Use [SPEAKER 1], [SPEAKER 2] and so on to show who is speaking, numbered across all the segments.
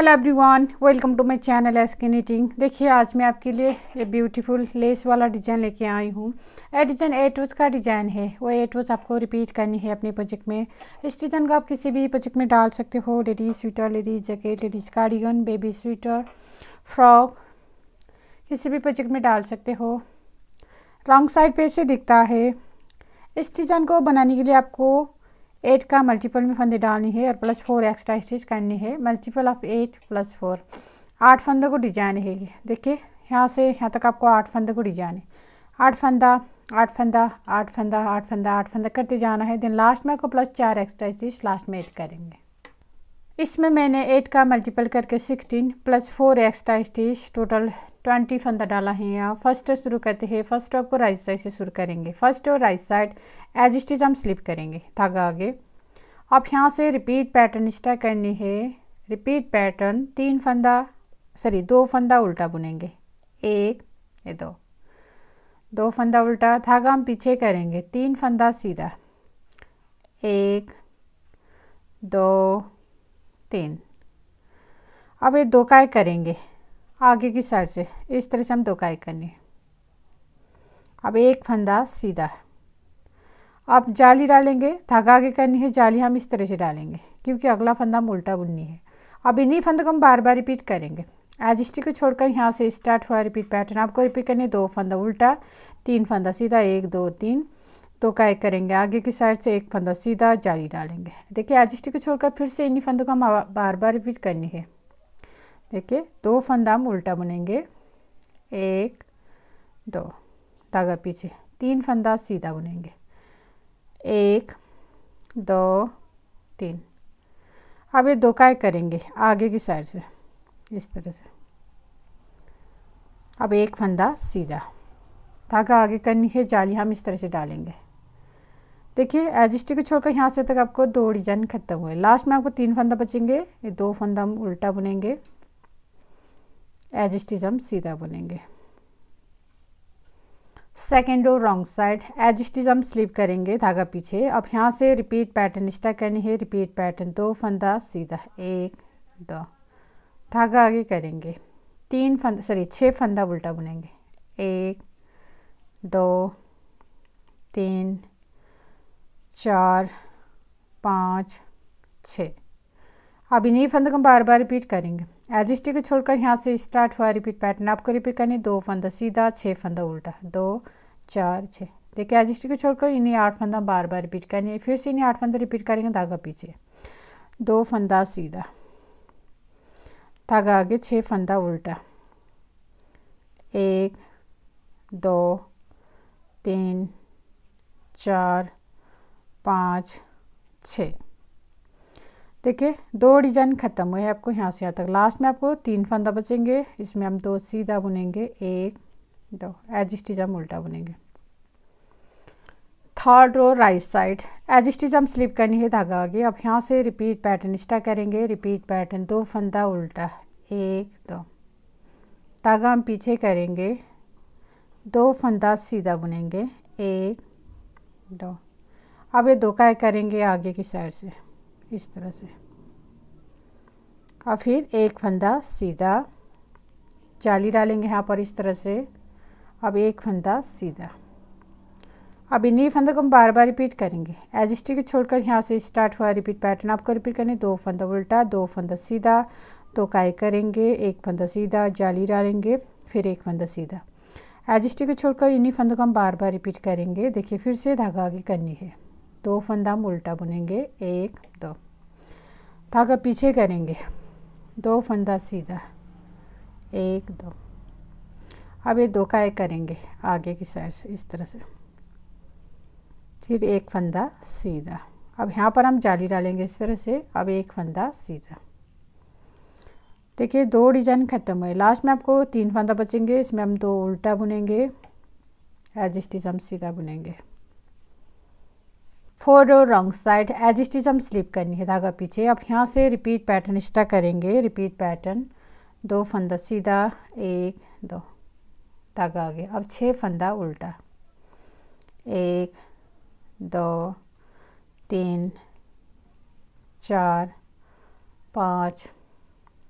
[SPEAKER 1] hello everyone welcome to my channel S knitting देखिए आज मैं आपके लिए ये ब्यूटीफुल लेस वाला डिजाइन लेके आई हूँ ए डिज़ाइन वोज का डिज़ाइन है वो एटोज आपको रिपीट करनी है अपने प्रोजेक्ट में इस डिज़ाइन को आप किसी भी प्रोजेक्ट में डाल सकते हो ladies sweater ladies jacket ladies cardigan baby sweater frock किसी भी प्रोजेक्ट में डाल सकते हो रॉन्ग साइड पे से दिखता है इस डिज़ाइन को बनाने के लिए आपको एट का मल्टीपल में फंदे डालनी है और प्लस फोर एक्स्ट्रा स्टिच करनी है multiple of eight plus four आठ फंदों को डिजाइन है देखिए यहाँ से यहाँ तक आपको आठ फंदों को डिजाइन है आठ फंदा आठ फंदा आठ फंदा आठ फंदा आठ फंदा करते जाना है देन लास्ट में आपको प्लस चार एक्स्ट्रा स्टिच लास्ट में एड करेंगे इसमें मैंने एट का मल्टीपल करके sixteen plus four extra stitch total twenty फंदा डाला है यहाँ फर्स्ट शुरू करते हैं फर्स्ट आपको राइट साइड से शुरू करेंगे फर्स्ट और राइट साइड एज स्टिच हम स्लिप करेंगे धागा आगे अब यहाँ से रिपीट पैटर्न स्टार्ट करनी है रिपीट पैटर्न तीन फंदा सॉरी दो फंदा उल्टा बुनेंगे एक ये दो दो फंदा उल्टा धागा हम पीछे करेंगे तीन फंदा सीधा एक दो तीन अब ये दो काय करेंगे आगे की साइड से इस तरह से हम दो काई करनी है अब एक फंदा सीधा है अब जाली डालेंगे धागा आगे करनी है जाली हम इस तरह से डालेंगे क्योंकि अगला फंदा हम उल्टा बुननी है अब इन्हीं फंदों को हम बार बार रिपीट करेंगे एज स्टिक को छोड़कर यहाँ से स्टार्ट हुआ रिपीट पैटर्न आपको रिपीट करनी है दो फंदा उल्टा तीन फंदा सीधा एक दो तीन दो काय करेंगे आगे की साइड से एक फंदा सीधा जाली डालेंगे देखिए एज स्टिक को छोड़कर फिर से इन्हीं फंदों को हम बार बार रिपीट करनी है देखिए दो फंदा हम उल्टा बुनेंगे एक दो धागा पीछे तीन फंदा सीधा बुनेंगे एक दो तीन अब ये दो काय करेंगे आगे की साइड से इस तरह से अब एक फंदा सीधा धागा आगे करनी है जाली हम इस तरह से डालेंगे देखिए एजिस्टी को छोड़कर यहाँ से तक आपको दो डिजाइन खत्म हुए लास्ट में आपको तीन फंदा बचेंगे ये दो फंदा हम उल्टा बुनेंगे एज स्टिच हम सीधा बुनेंगे second row wrong side edge stitch हम स्लिप करेंगे धागा पीछे अब यहाँ से रिपीट पैटर्न स्टा करनी है रिपीट पैटर्न दो फंदा सीधा एक दो धागा आगे करेंगे तीन फंदा सॉरी छः फंदा उल्टा बुनेंगे एक दो तीन चार पाँच छ अब इन्हीं फंदों को हम बार बार रिपीट करेंगे एजिस्टी को छोड़कर यहाँ से स्टार्ट हुआ रिपीट पैटर्न आपको रिपीट करनी दो फंदा सीधा छः फंदा उल्टा दो चार छः देखिए एज को छोड़कर इन्हें आठ फंदा बार बार रिपीट करनी है फिर से इन्हें आठ फंदा रिपीट करेंगे धागा पीछे दो फंदा सीधा धागा आगे छः फंदा उल्टा एक दो तीन चार पाँच छः देखिए दो डिजाइन ख़त्म हुए हैं आपको यहाँ से यहाँ तक लास्ट में आपको तीन फंदा बचेंगे इसमें हम दो सीधा बुनेंगे एक दो एज स्टिज हम उल्टा बुनेंगे third row right side edge stitch हम स्लिप करनी है धागा आगे अब यहाँ से रिपीट पैटर्न स्टा करेंगे रिपीट पैटर्न दो फंदा उल्टा एक दो धागा हम पीछे करेंगे दो फंदा सीधा बुनेंगे एक दो अब ये दो काय करेंगे आगे की साइड से इस तरह से और फिर एक फंदा सीधा जाली डालेंगे यहाँ पर इस तरह से अब एक फंदा सीधा अब इन्हीं फंदों को हम बार बार रिपीट करेंगे एज स्टिक छोड़कर यहाँ से स्टार्ट हुआ रिपीट पैटर्न आपको रिपीट करने दो फंदा उल्टा दो फंदा सीधा तो काय करेंगे एक फंदा सीधा जाली डालेंगे फिर एक फंदा सीधा एज स्टिक छोड़कर इन्हीं फंदों को हम बार बार रिपीट करेंगे देखिए फिर से धागा आगे करनी है दो फंदा हम उल्टा बुनेंगे एक दो धागा तो पीछे करेंगे दो फंदा सीधा एक दो अब ये दो का एक करेंगे आगे की साइड से इस तरह से फिर एक फंदा सीधा अब यहाँ पर हम जाली डालेंगे इस तरह से अब एक फंदा सीधा देखिए दो डिजाइन ख़त्म हुए लास्ट में आपको तीन फंदा बचेंगे इसमें हम दो उल्टा बुनेंगे एज हम सीधा बुनेंगे फोर और रॉन्ग साइड एज स्टिच हम स्लिप करनी है धागा पीछे अब यहाँ से रिपीट पैटर्न स्टा करेंगे रिपीट पैटर्न दो फंदा सीधा एक दो धागा आगे अब छः फंदा उल्टा एक दो तीन चार पाँच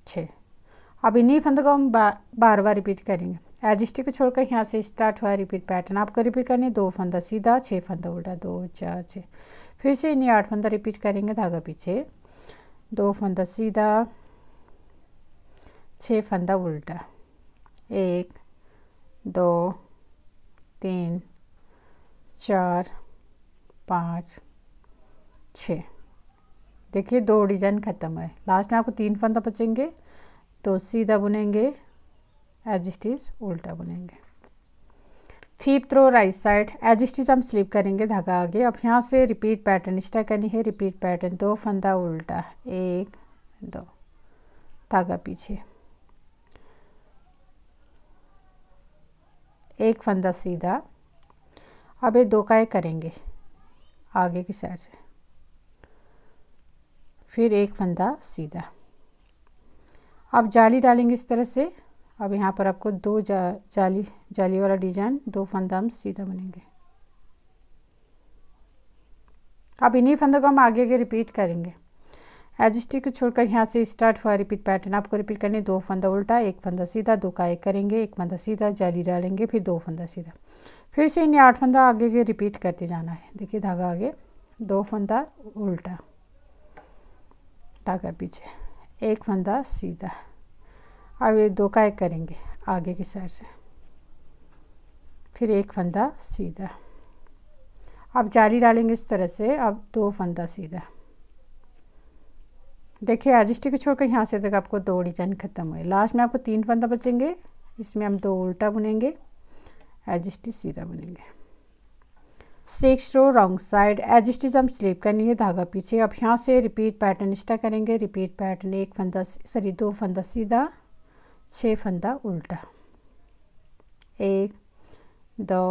[SPEAKER 1] छः अब इन्हीं फंदों को हम बार बार रिपीट करेंगे एज स्टिक को छोड़कर यहाँ से स्टार्ट हुआ रिपीट पैटर्न आपको रिपीट करनी है दो फंदा सीधा छः फंदा उल्टा दो चार छः फिर से इन्हीं आठ फंदा रिपीट करेंगे धागा पीछे दो फंदा सीधा छः फंदा उल्टा एक दो तीन चार पाँच छः देखिए दो डिजाइन ख़त्म है लास्ट में आपको तीन फंदा बचेंगे तो सीधा बुनेंगे एज स्टिच उल्टा बुनेंगे fifth row right side edge stitch हम स्लिप करेंगे धागा आगे अब यहाँ से रिपीट पैटर्न स्टा करनी है रिपीट पैटर्न दो फंदा उल्टा एक दो धागा पीछे एक फंदा सीधा अब ये दो काय करेंगे आगे की साइड से फिर एक फंदा सीधा अब जाली डालेंगे इस तरह से अब यहाँ पर आपको दो जा, जाली जाली वाला डिजाइन दो फंदा हम सीधा बनेंगे अब इन्हीं फंदों को हम आगे आगे रिपीट करेंगे एजस्टिक को छोड़कर यहाँ से स्टार्ट हुआ रिपीट पैटर्न आपको रिपीट करने दो फंदा उल्टा एक फंदा सीधा दो का एक करेंगे एक फंदा सीधा जाली डालेंगे फिर दो फंदा सीधा फिर से इन्हें आठ फंदा आगे आगे रिपीट करते जाना है देखिए धागा आगे दो फंदा उल्टा धागा पीछे एक फंदा सीधा अब ये दो का एक करेंगे आगे की साइड से फिर एक फंदा सीधा अब जाली डालेंगे इस तरह से अब दो फंदा सीधा देखिए एडजस्टी को छोड़कर यहाँ से तक आपको दो डिजाइन खत्म हुए लास्ट में आपको तीन फंदा बचेंगे इसमें हम दो उल्टा बुनेंगे एडजस्टी सीधा बुनेंगे six row wrong side edge stitch हम स्लीप है धागा पीछे अब यहाँ से रिपीट पैटर्न स्टा करेंगे रिपीट पैटर्न एक फंदा सॉरी दो फंदा सीधा छः फंदा उल्टा एक दो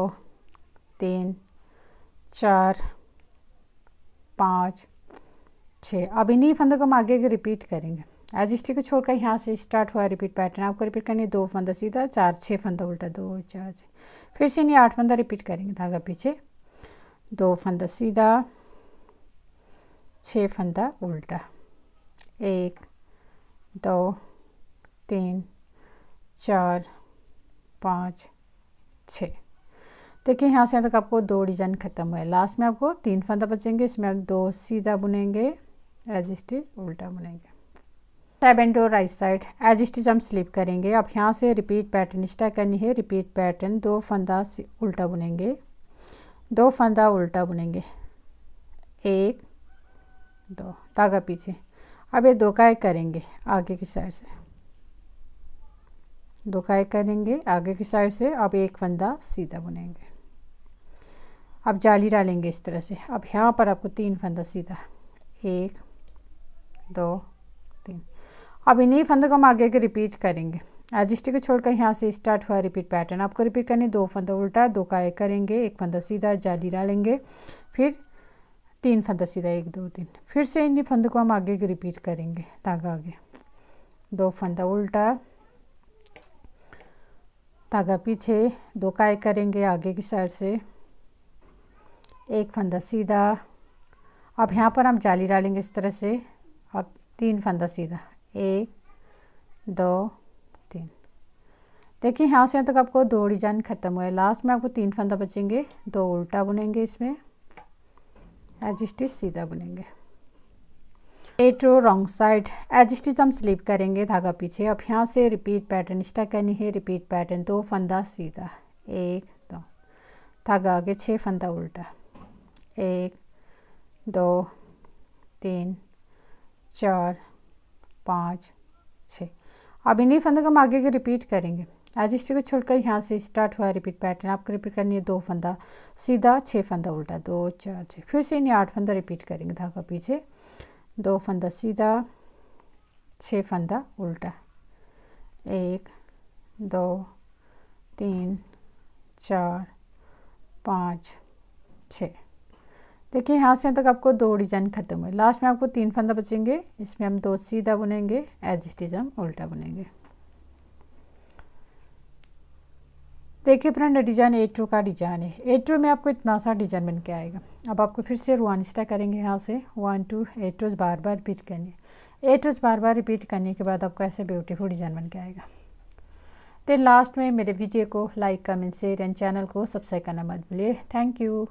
[SPEAKER 1] तीन चार पाँच छः अब इन्हीं फंदों को हम आगे के रिपीट करेंगे एज को छोड़कर यहाँ से स्टार्ट हुआ रिपीट पैटर्न आपको रिपीट करनी है दो फंदा सीधा चार छः फंदा उल्टा दो चार छः फिर से इन्हीं आठ फंदा रिपीट करेंगे धागा पीछे दो फंदा सीधा छः फंदा उल्टा एक दो तीन चार पाँच छः देखिए यहाँ से यहाँ तक आपको दो डिजाइन ख़त्म हुए लास्ट में आपको तीन फंदा बचेंगे इसमें आप दो सीधा बुनेंगे एज स्टिच उल्टा बुनेंगे टैब एंड डोर राइट साइड एज स्टिच हम स्लिप करेंगे अब यहाँ से रिपीट पैटर्न स्टा करनी है रिपीट पैटर्न दो फंदा उल्टा बुनेंगे दो फंदा उल्टा बुनेंगे एक दो धागा पीछे अब ये दो काय करेंगे आगे की साइड से दो काय करेंगे आगे की साइड से अब एक फंदा सीधा बुनेंगे अब जाली डालेंगे इस तरह से अब यहाँ पर आपको तीन फंदा सीधा एक दो तीन अब इन्हीं फंदों को हम आगे के रिपीट करेंगे स्टिक को छोड़कर यहाँ से स्टार्ट हुआ रिपीट पैटर्न आपको रिपीट करने दो फंदा उल्टा दो का एक करेंगे एक फंदा सीधा जाली डालेंगे फिर तीन फंदा सीधा एक दो तीन फिर से इन्हीं फंदों को हम आगे रिपीट करेंगे धागा आगे दो फंदा उल्टा धागा पीछे दो काय करेंगे आगे की साइड से एक फंदा सीधा अब यहाँ पर हम जाली डालेंगे इस तरह से और तीन फंदा सीधा एक दो देखिए यहाँ से यहाँ तक आपको दो डिजाइन ख़त्म हुए लास्ट में आपको तीन फंदा बचेंगे दो उल्टा बुनेंगे इसमें एज स्टिच सीधा बुनेंगे eight row wrong side edge stitch हम स्लिप करेंगे धागा पीछे अब यहाँ से रिपीट पैटर्न स्टा करनी है रिपीट पैटर्न दो फंदा सीधा एक दो धागा आगे छः फंदा उल्टा एक दो तीन चार पाँच छः अब इन्हीं फंदों को हम आगे के रिपीट करेंगे आज स्टे को छोड़कर यहाँ से स्टार्ट हुआ रिपीट पैटर्न आपको रिपीट करनी है दो फंदा सीधा छः फंदा उल्टा दो चार छः फिर से इन्हें आठ फंदा रिपीट करेंगे धागा पीछे दो फंदा सीधा छः फंदा उल्टा एक दो तीन चार पाँच छ देखिए यहाँ से तक आपको दो डिजाइन खत्म हुए लास्ट में आपको तीन फंदा बचेंगे इसमें हम दो सीधा बुनेंगे एज डिजाइन उल्टा बुनेंगे देखिए फ्रेंड डिजाइन ए टू का डिजाइन है ए टू में आपको इतना सा डिजाइन बन के आएगा अब आपको फिर से वन स्टा करेंगे यहाँ से वन टू ए टूज बार बार रिपीट करनी ए टूज बार बार रिपीट करने के बाद आपको ऐसे ब्यूटीफुल डिजाइन बन के आएगा तो लास्ट में मेरे वीडियो को like comment share and channel को सब्सक्राइब करना मत भूलिए थैंक यू